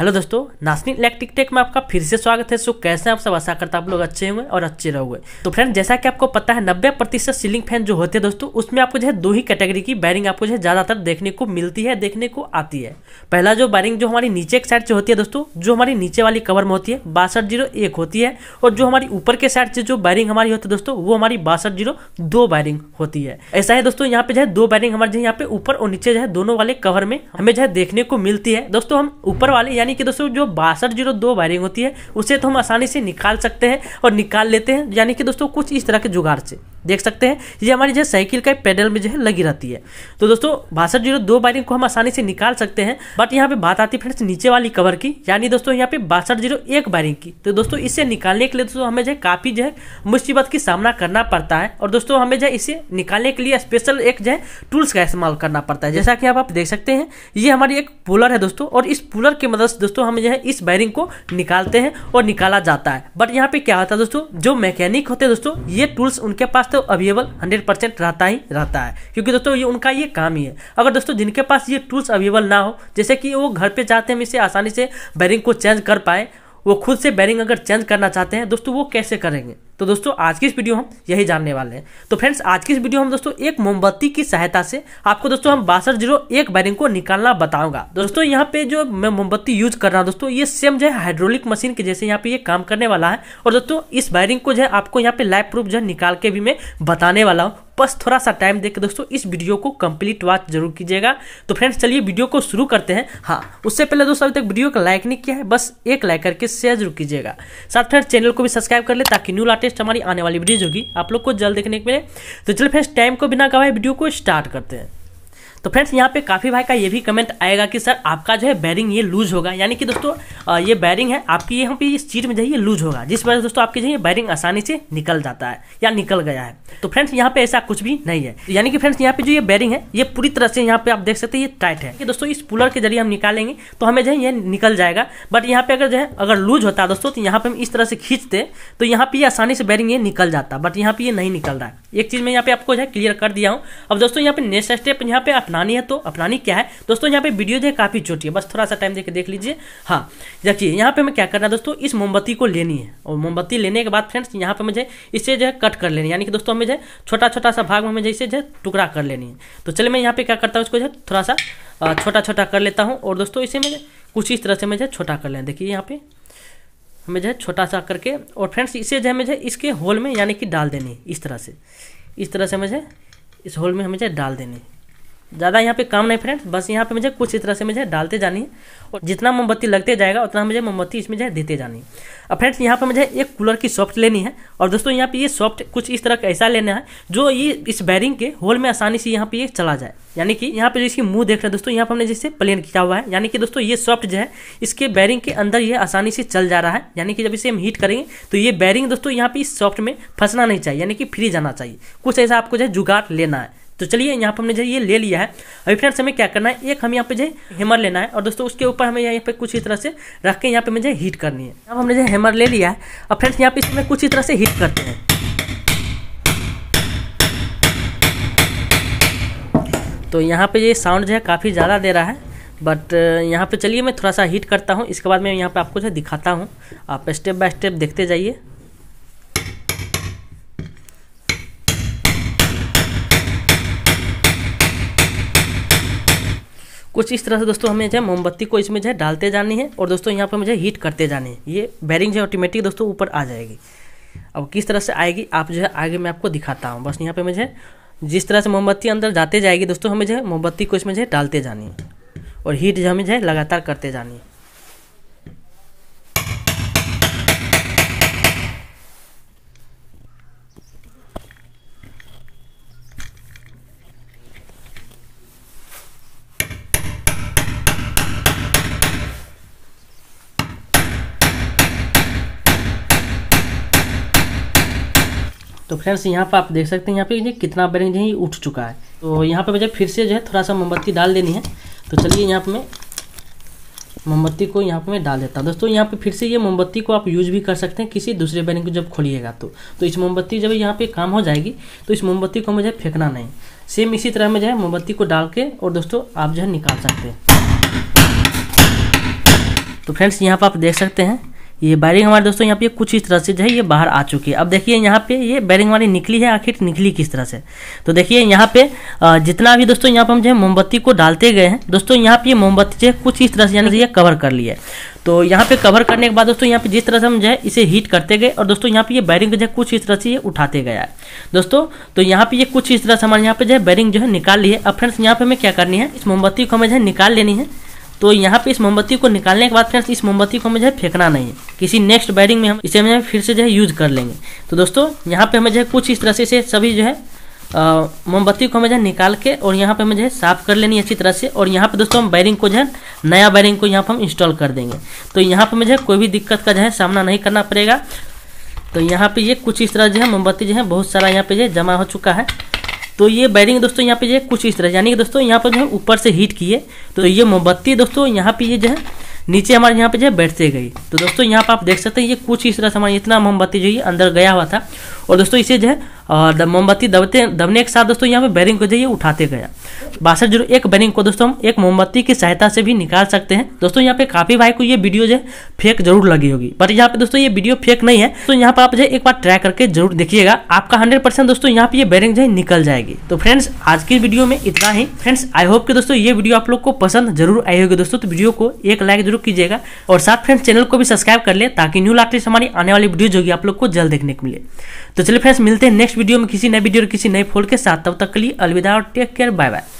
hello दोस्तों नासनी electric take में आपका फिर से स्वागत है सो कैसे हैं आप सब आशा करता आप लोग अच्छे हुए और अच्छे रहोगे तो फ्रेंड जैसा कि आपको पता है नब्बे प्रतिशत सीलिंग फैन जो होते हैं दोस्तों उसमें आपको जो है दो ही कैटेगरी की बैरिंग आपको जो है ज़्यादातर देखने को मिलती है देखने को आती है पहला जो बैरिंग जो हमारी नीचे एक साइड से होती है दोस्तों जो हमारी नीचे वाली कवर में होती है बासठ जीरो एक होती है और जो हमारी ऊपर के साइड से जो बैरिंग हमारी होती है दोस्तों वो हमारी बासठ जीरो दो बैरिंग होती है ऐसा है दोस्तों यहाँ पे जो है दो बैरिंग हमारे यहाँ पे ऊपर और नीचे जो है दोनों वाले कवर में हमें जो है देखने को मिलती है दोस्तों हम ऊपर वाले यानी यानी कि दोस्तों जो बासठ जीरो दो वायरिंग होती है उसे तो हम आसानी से निकाल सकते हैं और निकाल लेते हैं यानी कि दोस्तों कुछ इस तरह के जुगाड़ से देख सकते हैं ये हमारी जो साइकिल का पैडल में जो है लगी रहती है तो दोस्तों बासठ जीरो दो वायरिंग को हम आसानी से निकाल सकते हैं बट यहाँ पे बात आती है फ्रेंड्स नीचे वाली कवर की यानी दोस्तों यहाँ पे बासठ जीरो एक वायरिंग की तो दोस्तों इसे निकालने के लिए दोस्तों हमें जो है काफ़ी जो है मुसीबत की सामना करना पड़ता है और दोस्तों हमें जो है इसे निकालने के लिए स्पेशल एक जो है टूल्स का इस्तेमाल करना पड़ता है जैसा कि आप देख सकते हैं ये हमारी एक पुलर है दोस्तों और इस पुलर की मदद बस दोस्तों हम जो है इस बैरिंग को निकालते हैं और निकाला जाता है बट यहाँ पे क्या होता है दोस्तों जो मैकेनिक होते हैं दोस्तों ये टूल्स उनके पास तो अवेलेबल हंड्रेड परसेंट रहता ही रहता है क्योंकि दोस्तों ये उनका ये काम ही है अगर दोस्तों जिनके पास ये टूल्स अवेलेबल ना हो जैसे कि वो घर पर जाते हैं इसे आसानी से बैरिंग को चेंज कर पाए वो खुद से बैरिंग अगर चेंज करना चाहते हैं दोस्तों वो कैसे करेंगे तो दोस्तों आज की इस वीडियो हम यही जानने वाले हैं तो फ्रेंड्स आज की इस वीडियो हम दोस्तों एक मोमबत्ती की सहायता से आपको दोस्तों हम बासठ जीरो एक बैरिंग को निकालना बताऊंगा दोस्तों यहाँ पे जो मैं मोमबत्ती यूज कर रहा हूँ दोस्तों ये सेम जो है हाइड्रोलिक मशीन के जैसे यहाँ पे ये काम करने वाला है और दोस्तों इस बैरिंग को जो है आपको यहाँ पे लाइव प्रूफ जो है निकाल के भी मैं बताने वाला हूँ बस थोड़ा सा टाइम देकर दोस्तों इस वीडियो को कंप्लीट वॉच जरूर कीजिएगा तो फ्रेंड्स चलिए वीडियो को शुरू करते हैं हाँ उससे पहले दोस्तों अभी तक वीडियो को लाइक नहीं किया है बस एक लाइक करके शेयर जरूर कीजिएगा साथ फ्रेंड्स चैनल को भी सब्सक्राइब कर ले ताकि न्यू लाटेस्ट नेक्स्ट हमारी आने वाली वीडियोज होगी आप लोग को जल्द देखने को मिले तो चलिए फ्रेंड्स टाइम को बिना गवाए वीडियो को स्टार्ट करते हैं तो फ्रेंड्स यहाँ पे काफ़ी भाई का ये भी कमेंट आएगा कि सर आपका जो है बैरिंग ये लूज होगा यानी कि दोस्तों ये बैरिंग है आपकी यहाँ पे इस चीज़ में जो है लूज होगा जिस वजह से दोस्तों आपकी जो है बैरिंग आसानी से निकल जाता है या निकल गया है तो फ्रेंड्स यहाँ पे ऐसा कुछ भी नहीं है यानी कि फ्रेंड्स यहाँ पे जो ये बैरिंग है ये पूरी तरह से यहाँ पे आप देख सकते हैं ये टाइट है दोस्तों इस पुलर के जरिए हम निकालेंगे तो हमें जो है ये निकल जाएगा बट यहाँ पे अगर जो है अगर लूज होता दोस्तों तो यहाँ पे हम इस तरह से खींचते तो यहाँ पे आसानी से बैरिंग ये निकल जाता बट यहाँ पे ये नहीं निकल रहा है एक चीज मैं यहाँ पे आपको जो है क्लियर कर दिया हूँ अब दोस्तों यहाँ पे नेक्स्ट स्टेप यहाँ पे अपनानी है तो अपनानी क्या है दोस्तों यहाँ पे वीडियो जो है काफी छोटी है बस थोड़ा सा टाइम देके देख लीजिए हाँ देखिए यहाँ पे मैं क्या करना है दोस्तों इस मोमबत्ती को लेनी है और मोमबत्ती लेने के बाद फ्रेंड्स यहाँ पे मुझे इसे जो है कट कर लेनी है यानी कि दोस्तों हमें जो है छोटा छोटा सा भाग में मुझे इसे जो है टुकड़ा कर लेनी है तो चलिए मैं यहाँ पे क्या करता हूँ इसको जो है थोड़ा सा छोटा छोटा कर लेता हूँ और दोस्तों इसे मैं कुछ इस तरह से मैं जो है छोटा कर लेना देखिए यहाँ पे हमें जो है छोटा सा करके और फ्रेंड्स इसे जो है हमें जो है इसके होल में यानी कि डाल देनी इस तरह से इस तरह से हमें जो है इस होल में हमें जो है डाल देनी ज़्यादा यहाँ पे काम नहीं फ्रेंड्स बस यहाँ पे मुझे कुछ इस तरह से मुझे डालते जानी है और जितना मोमबत्ती लगते जाएगा उतना मुझे मोमबत्ती इसमें जो है देते जानी है अब फ्रेंड्स यहाँ पे मुझे एक कूलर की सॉफ्ट लेनी है और दोस्तों यहाँ पे ये सॉफ्ट कुछ इस तरह का ऐसा लेना है जो ये इस बैरिंग के होल में आसानी से यहाँ पे ये चला जाए यानी कि यहाँ पे जो इसकी मुंह देख रहे हैं दोस्तों यहाँ पर हमने जैसे प्लेन किया हुआ है यानी कि दोस्तों ये सॉफ्ट जो है इसके बैरिंग के अंदर ये आसानी से चल जा रहा है यानी कि जब इसे हम हीट करेंगे तो ये बैरिंग दोस्तों यहाँ पे इस सॉफ्ट में फंसना नहीं चाहिए यानी कि फ्री जाना चाहिए कुछ ऐसा आपको जो है जुगाड़ लेना है तो चलिए यहाँ पर हमने जो ये ले लिया है अभी फ्रेंड्स हमें क्या करना है एक हम यहाँ पे जो हैमर लेना है और दोस्तों उसके ऊपर हमें यहाँ पे कुछ इस तरह से रख के यहाँ पे मुझे हीट करनी है अब हमने जो हैमर ले लिया है और फ्रेंड्स यहाँ पे इसमें कुछ इस तरह से हीट करते हैं तो यहाँ पे ये साउंड जो है काफ़ी ज़्यादा दे रहा है बट यहाँ पे चलिए मैं थोड़ा सा हीट करता हूँ इसके बाद मैं यहाँ पे आपको जो दिखाता हूँ आप स्टेप बाय स्टेप देखते जाइए कुछ इस तरह से दोस्तों हमें जो है मोमबत्ती को इसमें जो है डालते जानी है और दोस्तों यहाँ पर मुझे हीट करते जानी है ये बैरिंग जो है ऑटोमेटिक दोस्तों ऊपर आ जाएगी अब किस तरह से आएगी आप जो है आगे मैं आपको दिखाता हूँ बस यहाँ पर मुझे जिस तरह से मोमबत्ती अंदर जाते जाएगी दोस्तों हमें जो है मोमबत्ती को इसमें जो है डालते जानी है और हीट जो हमें जो है लगातार करते जानी है तो फ्रेंड्स यहाँ पर आप देख सकते हैं यहाँ पे कितना जो है ये उठ चुका है तो यहाँ पे मुझे फिर से जो है थोड़ा सा मोमबत्ती डाल देनी है तो चलिए यहाँ पर मैं मोमबत्ती को यहाँ पर मैं डाल देता हूँ दोस्तों यहाँ पे फिर से ये मोमबत्ती को आप यूज़ भी कर सकते हैं किसी दूसरे बैरिंग को जब खोलिएगा तो तो इस मोमबत्ती जब यहाँ पे काम हो जाएगी तो इस मोमबत्ती को मुझे फेंकना नहीं सेम इसी तरह में जो है मोमबत्ती को डाल के और दोस्तों आप जो है निकाल सकते हैं तो फ्रेंड्स यहाँ पर आप देख सकते हैं ये बैरिंग हमारे दोस्तों यहाँ पे कुछ इस तरह से जो है ये बाहर आ चुकी है अब देखिए यहाँ पे ये बैरिंग हमारी निकली है आखिर निकली किस तरह से तो देखिए यहाँ पे जितना भी दोस्तों यहाँ पे हम जो है मोमबत्ती को डालते गए हैं दोस्तों यहाँ पे मोमबत्ती जो है कुछ इस तरह से यानी कवर कर लिया है तो यहाँ पे कवर करने के बाद दोस्तों यहाँ पे जिस तरह से हम जो है इसे हीट करते गए और दोस्तों यहाँ पे ये बैरिंग जो है कुछ इस तरह से ये उठाते गया है दोस्तों तो यहाँ पे ये कुछ इस तरह से हमारे यहाँ पे जो है बैरिंग जो है निकाल ली है अब फ्रेंड्स यहाँ पे हमें क्या करनी है इस मोमबत्ती को हमें जो है निकाल लेनी है तो यहाँ पे इस मोमबत्ती को निकालने के बाद फ्रेंड्स इस मोमबत्ती को हमें जो है फेंकना नहीं है किसी नेक्स्ट बैरिंग में हम इसे हमें फिर से जो है यूज कर लेंगे तो दोस्तों यहाँ पे हमें जो है कुछ इस तरह से इसे सभी जो है मोमबत्ती को हमें जो है निकाल के और यहाँ पे हमें जो है साफ कर लेनी है अच्छी तरह से और यहाँ पे दोस्तों हम बैरिंग को जो है नया बैरिंग को यहाँ पर हम इंस्टॉल कर देंगे तो यहाँ पर मुझे कोई भी दिक्कत का जो है सामना नहीं करना पड़ेगा तो यहाँ पे ये कुछ इस तरह जो है मोमबत्ती जो है बहुत सारा यहाँ पे जो जमा हो चुका है तो ये बैरिंग दोस्तों यहाँ पे जो है कुछ इस तरह यानी कि दोस्तों यहाँ पर जो है ऊपर से हीट किए तो ये मोमबत्ती दोस्तों यहाँ पे ये जो है नीचे हमारे यहाँ पे जो है बैठते गई तो दोस्तों यहाँ पर आप देख सकते हैं ये कुछ इस तरह से हमारे इतना मोमबत्ती जो है अंदर गया हुआ था और दोस्तों इसे जो है मोमबत्ती दबते दबने के साथ दोस्तों यहाँ पे बैरिंग को जो उठाते गया बासठ जीरो एक बैरिंग को दोस्तों हम एक मोमबत्ती की सहायता से भी निकाल सकते हैं दोस्तों यहाँ पे काफी भाई को ये वीडियो जो है फेक जरूर लगी होगी बट यहाँ पे दोस्तों ये वीडियो फेक नहीं है तो यहाँ पे आप जो एक बार ट्राई करके जरूर देखिएगा आपका हंड्रेड दोस्तों यहाँ पे ये बैरिंग जो है निकल जाएगी तो फ्रेंड्स आज की वीडियो में इतना ही फ्रेंड्स आई होप के दोस्तों ये वीडियो आप लोग को पसंद जरूर आई होगी दोस्तों वीडियो तो को एक लाइक जरूर कीजिएगा और साथ फ्रेंड्स चैनल को भी सब्सक्राइब कर ले ताकि न्यू लाटेस्ट हमारी आने वाली वीडियो जो आप लोग को जल्द देखने को मिले तो चलिए फ्रेंड्स मिलते हैं नेक्स्ट वीडियो में किसी नए वीडियो और किसी नए फोल्ड के साथ तब तक के लिए अलविदा और टेक केयर बाय बाय